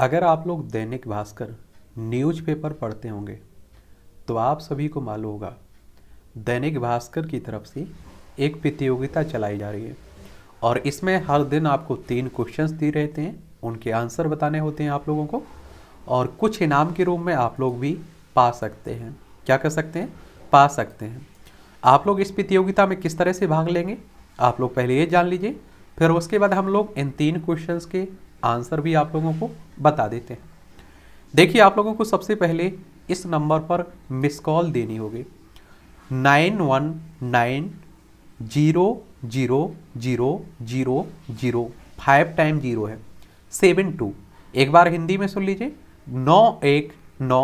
अगर आप लोग दैनिक भास्कर न्यूज़पेपर पढ़ते होंगे तो आप सभी को मालूम होगा दैनिक भास्कर की तरफ से एक प्रतियोगिता चलाई जा रही है और इसमें हर दिन आपको तीन क्वेश्चंस दिए रहते हैं उनके आंसर बताने होते हैं आप लोगों को और कुछ इनाम के रूप में आप लोग भी पा सकते हैं क्या कर सकते हैं पा सकते हैं आप लोग इस प्रतियोगिता में किस तरह से भाग लेंगे आप लोग पहले ये जान लीजिए फिर उसके बाद हम लोग इन तीन क्वेश्चंस के आंसर भी आप लोगों को बता देते हैं देखिए आप लोगों को सबसे पहले इस नंबर पर मिस कॉल देनी होगी nine one nine zero zero zero zero zero five time zero है सेवन टू एक बार हिंदी में सुन लीजिए नौ एक नौ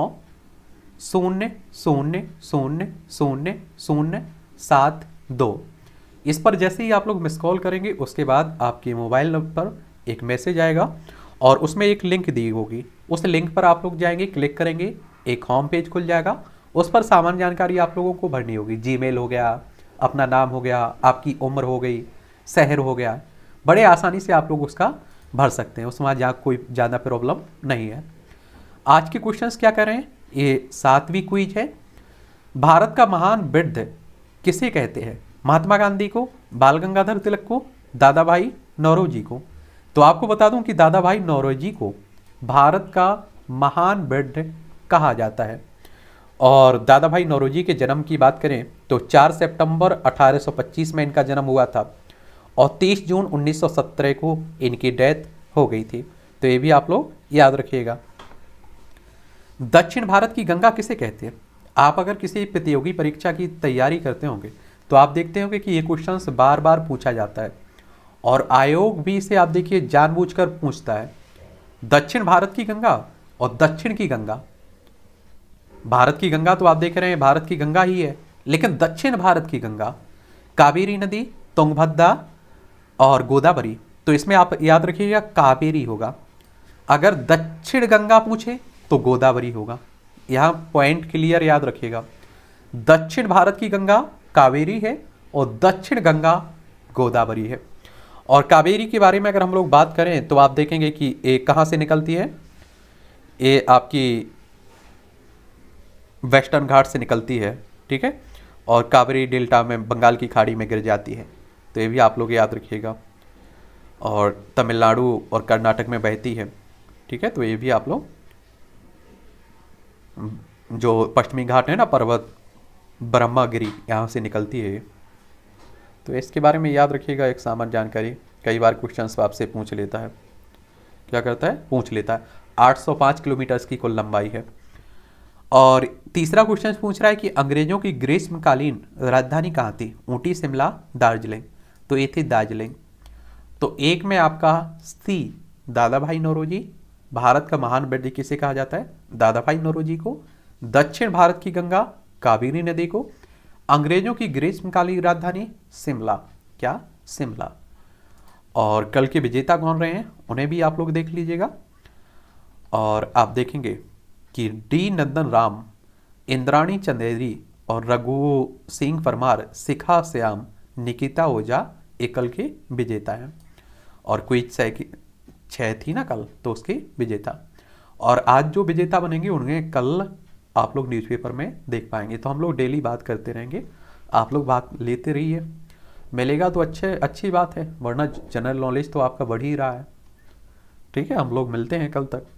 शून्य शून्य शून्य शून्य शून्य सात दो इस पर जैसे ही आप लोग मिस कॉल करेंगे उसके बाद आपके मोबाइल नंबर पर एक मैसेज आएगा और उसमें एक लिंक दी होगी उस लिंक पर आप लोग जाएंगे क्लिक करेंगे एक होम पेज खुल जाएगा उस पर सामान्य जानकारी आप लोगों को भरनी होगी जीमेल हो गया अपना नाम हो गया आपकी उम्र हो गई शहर हो गया बड़े आसानी से आप लोग उसका भर सकते हैं उसमें जहाँ कोई ज़्यादा प्रॉब्लम नहीं है आज के क्वेश्चन क्या करें ये सातवीं क्विज है भारत का महान वृद्ध किसे कहते हैं महात्मा गांधी को बाल गंगाधर तिलक को दादा भाई जी को तो आपको बता दूं कि दादा भाई नौरोजी को भारत का महान बेड कहा जाता है और दादा भाई नौरोजी के जन्म की बात करें तो 4 सितंबर 1825 में इनका जन्म हुआ था और 30 जून 1917 को इनकी डेथ हो गई थी तो ये भी आप लोग याद रखिएगा दक्षिण भारत की गंगा किसे कहते हैं आप अगर किसी प्रतियोगी परीक्षा की तैयारी करते होंगे तो आप देखते होंगे कि ये क्वेश्चन बार बार पूछा जाता है और आयोग भी इसे आप देखिए जानबूझकर पूछता है दक्षिण भारत की गंगा और दक्षिण की गंगा भारत की गंगा तो आप देख रहे हैं भारत की गंगा ही है लेकिन दक्षिण भारत की गंगा कावेरी नदी तुंगभद्रा और गोदावरी तो इसमें आप याद रखिएगा कावेरी होगा अगर दक्षिण गंगा पूछे तो गोदावरी होगा यहाँ पॉइंट क्लियर याद रखिएगा दक्षिण भारत की गंगा कावेरी है और दक्षिण गंगा गोदावरी है और कावेरी के बारे में अगर हम लोग बात करें तो आप देखेंगे कि ये कहाँ से निकलती है ये आपकी वेस्टर्न घाट से निकलती है ठीक है और कावेरी डेल्टा में बंगाल की खाड़ी में गिर जाती है तो ये भी आप लोग याद रखिएगा और तमिलनाडु और कर्नाटक में बहती है ठीक है तो ये भी आप लोग जो पश्चिमी घाट है ना पर्वत ब्रह्मागिरी यहाँ से निकलती है ये तो इसके बारे में याद रखिएगा एक सामान्य जानकारी कई बार क्वेश्चन तो आपसे पूछ लेता है क्या करता है पूछ लेता है 805 किलोमीटर की कुल लंबाई है और तीसरा क्वेश्चन तो पूछ रहा है कि अंग्रेजों की ग्रीष्मकालीन राजधानी कहाँ थी ऊटी शिमला दार्जिलिंग तो ये थी दार्जिलिंग तो एक में आपका सी दादा भाई नौरोजी भारत का महान वृद्धि किसे कहा जाता है दादा भाई नौरोजी को दक्षिण भारत की गंगा कावेरी नदी को अंग्रेजों की ग्रीष्मकालीन राजधानी शिमला क्या शिमला और कल के विजेता कौन रहे हैं उन्हें भी आप लोग देख लीजिएगा और आप देखेंगे कि डी नंदन राम इंद्राणी चंदेरी और रघु सिंह परमार शिखा श्याम निकिता ओझा एकल के विजेता हैं और क्विज छः थी ना कल तो उसके विजेता और आज जो विजेता बनेंगे उन्हें कल आप लोग न्यूज़पेपर में देख पाएंगे तो हम लोग डेली बात करते रहेंगे आप लोग बात लेते रहिए मिलेगा तो अच्छे अच्छी बात है वरना जनरल नॉलेज तो आपका बढ़ ही रहा है ठीक है हम लोग मिलते हैं कल तक